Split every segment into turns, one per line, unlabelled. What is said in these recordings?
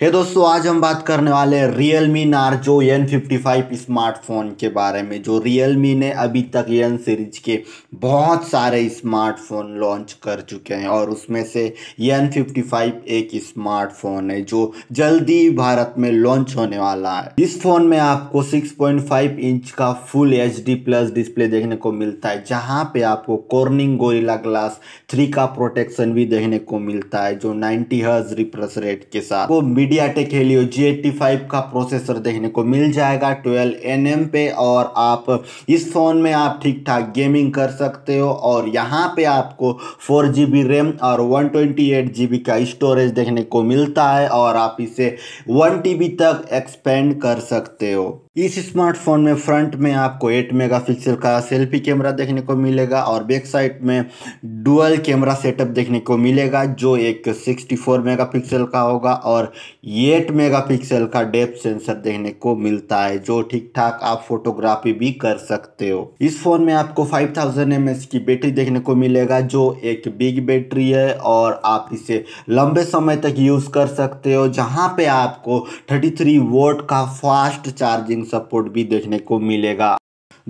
हे hey दोस्तों आज हम बात करने वाले Realme Narzo N fifty five smartphone के बारे में जो रियल मी ने अभी तक एन सीरीज के बहुत सारे स्मार्टफोन लॉन्च कर चुके हैं और उसमें से एन फिफ्टी फाइव एक स्मार्टफोन है जो जल्दी भारत में लॉन्च होने वाला है इस फोन में आपको सिक्स पॉइंट फाइव इंच का full H D plus display देखने को मिलता है जहाँ पे आपको कॉर्निंग गोरिला ग्लास थ्री का प्रोटेक्शन भी देखने को मिलता है जो नाइनटी हर्ज रिप्रेस रेट के साथ वो MediaTek Helio G eighty five का प्रोसेसर देखने को मिल जाएगा ट्वेल्व एन एम पे और आप इस फ़ोन में आप ठीक ठाक गेमिंग कर सकते हो और यहाँ पे आपको फोर जी बी रैम और one twenty eight G B का स्टोरेज देखने को मिलता है और आप इसे वन टी बी तक एक्सपेंड कर सकते हो इस स्मार्टफोन में फ्रंट में आपको 8 मेगापिक्सल का सेल्फी कैमरा देखने को मिलेगा और बैक साइड में डुअल कैमरा सेटअप देखने को मिलेगा जो एक 64 मेगापिक्सल का होगा और एट मेगापिक्सल का डेप्थ सेंसर देखने को मिलता है जो ठीक ठाक आप फोटोग्राफी भी कर सकते हो इस फोन में आपको 5000 थाउजेंड की बैटरी देखने को मिलेगा जो एक बिग बैटरी है और आप इसे लंबे समय तक यूज़ कर सकते हो जहाँ पे आपको 33 वोट का फास्ट चार्जिंग सपोर्ट भी देखने को मिलेगा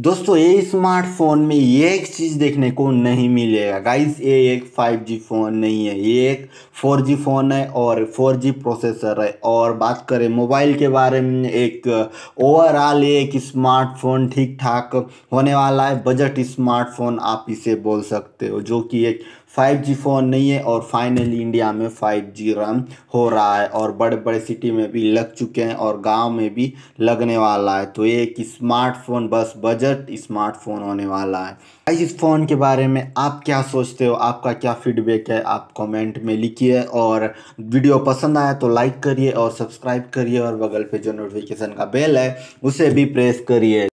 दोस्तों ये स्मार्टफोन में ये एक चीज़ देखने को नहीं मिलेगा गाइस ये एक 5G फ़ोन नहीं है ये एक 4G फ़ोन है और 4G प्रोसेसर है और बात करें मोबाइल के बारे में एक ओवरऑल ये एक स्मार्टफोन ठीक ठाक होने वाला है बजट स्मार्टफोन आप इसे बोल सकते हो जो कि एक 5G फ़ोन नहीं है और फाइनली इंडिया में 5G रन हो रहा है और बड़े बड़े सिटी में भी लग चुके हैं और गांव में भी लगने वाला है तो एक स्मार्टफोन बस बजट स्मार्टफोन होने वाला है इस फ़ोन के बारे में आप क्या सोचते हो आपका क्या फीडबैक है आप कमेंट में लिखिए और वीडियो पसंद आया तो लाइक करिए और सब्सक्राइब करिए और बगल पे जो नोटिफिकेशन का बेल है उसे भी प्रेस करिए